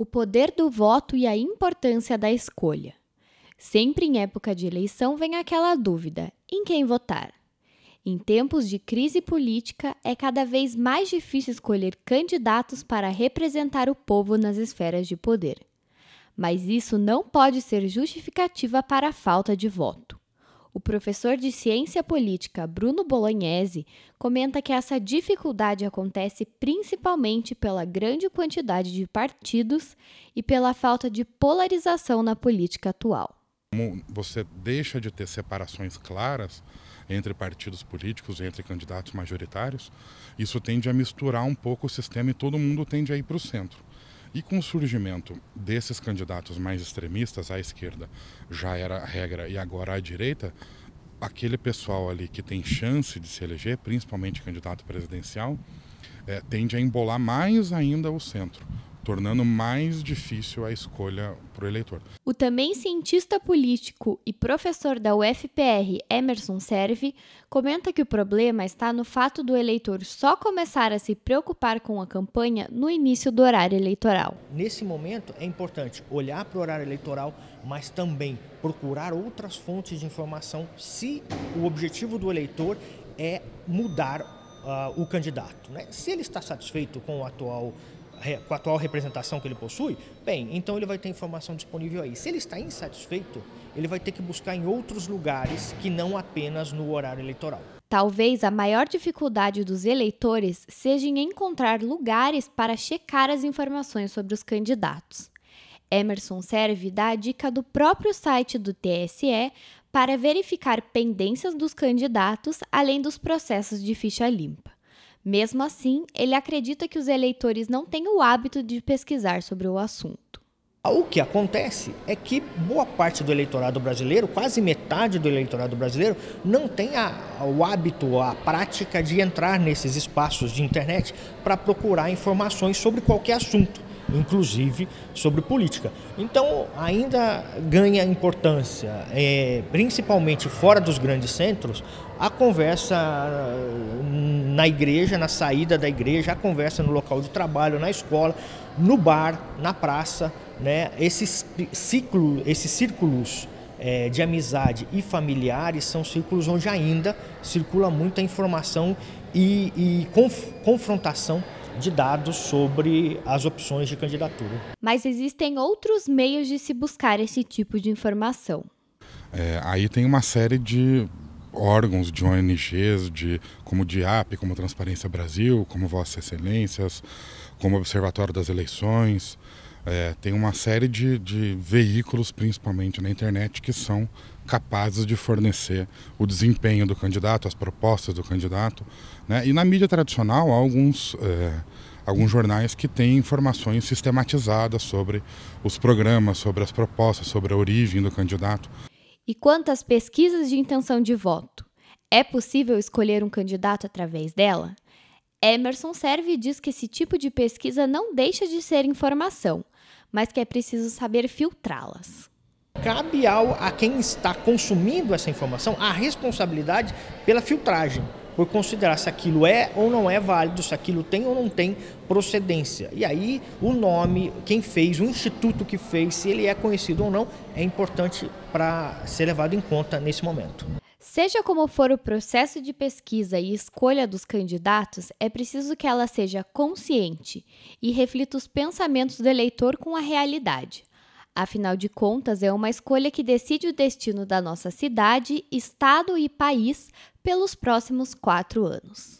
o poder do voto e a importância da escolha. Sempre em época de eleição vem aquela dúvida: em quem votar? Em tempos de crise política, é cada vez mais difícil escolher candidatos para representar o povo nas esferas de poder. Mas isso não pode ser justificativa para a falta de voto. O professor de ciência política Bruno Bolognese comenta que essa dificuldade acontece principalmente pela grande quantidade de partidos e pela falta de polarização na política atual. Como você deixa de ter separações claras entre partidos políticos, entre candidatos majoritários, isso tende a misturar um pouco o sistema e todo mundo tende a ir para o centro. E com o surgimento desses candidatos mais extremistas, à esquerda já era a regra e agora à direita, aquele pessoal ali que tem chance de se eleger, principalmente candidato presidencial, é, tende a embolar mais ainda o centro tornando mais difícil a escolha para o eleitor. O também cientista político e professor da UFPR, Emerson Serve, comenta que o problema está no fato do eleitor só começar a se preocupar com a campanha no início do horário eleitoral. Nesse momento é importante olhar para o horário eleitoral, mas também procurar outras fontes de informação se o objetivo do eleitor é mudar Uh, o candidato. Né? Se ele está satisfeito com o atual com a atual representação que ele possui, bem, então ele vai ter informação disponível aí. Se ele está insatisfeito, ele vai ter que buscar em outros lugares que não apenas no horário eleitoral. Talvez a maior dificuldade dos eleitores seja em encontrar lugares para checar as informações sobre os candidatos. Emerson serve da dica do próprio site do TSE para verificar pendências dos candidatos, além dos processos de ficha limpa. Mesmo assim, ele acredita que os eleitores não têm o hábito de pesquisar sobre o assunto. O que acontece é que boa parte do eleitorado brasileiro, quase metade do eleitorado brasileiro, não tem a, o hábito, a prática de entrar nesses espaços de internet para procurar informações sobre qualquer assunto inclusive sobre política. Então, ainda ganha importância, é, principalmente fora dos grandes centros, a conversa hum, na igreja, na saída da igreja, a conversa no local de trabalho, na escola, no bar, na praça, né? Esses ciclo, esses círculos é, de amizade e familiares são círculos onde ainda circula muita informação e, e conf, confrontação de dados sobre as opções de candidatura. Mas existem outros meios de se buscar esse tipo de informação. É, aí tem uma série de órgãos, de ONGs, de, como o DIAP, como Transparência Brasil, como Vossas Excelências, como Observatório das Eleições. É, tem uma série de, de veículos, principalmente na internet, que são capazes de fornecer o desempenho do candidato, as propostas do candidato. Né? E na mídia tradicional há alguns, é, alguns jornais que têm informações sistematizadas sobre os programas, sobre as propostas, sobre a origem do candidato. E quanto às pesquisas de intenção de voto, é possível escolher um candidato através dela? Emerson Serve diz que esse tipo de pesquisa não deixa de ser informação, mas que é preciso saber filtrá-las. Cabe ao, a quem está consumindo essa informação a responsabilidade pela filtragem, por considerar se aquilo é ou não é válido, se aquilo tem ou não tem procedência. E aí o nome, quem fez, o instituto que fez, se ele é conhecido ou não, é importante para ser levado em conta nesse momento. Seja como for o processo de pesquisa e escolha dos candidatos, é preciso que ela seja consciente e reflita os pensamentos do eleitor com a realidade. Afinal de contas, é uma escolha que decide o destino da nossa cidade, estado e país pelos próximos quatro anos.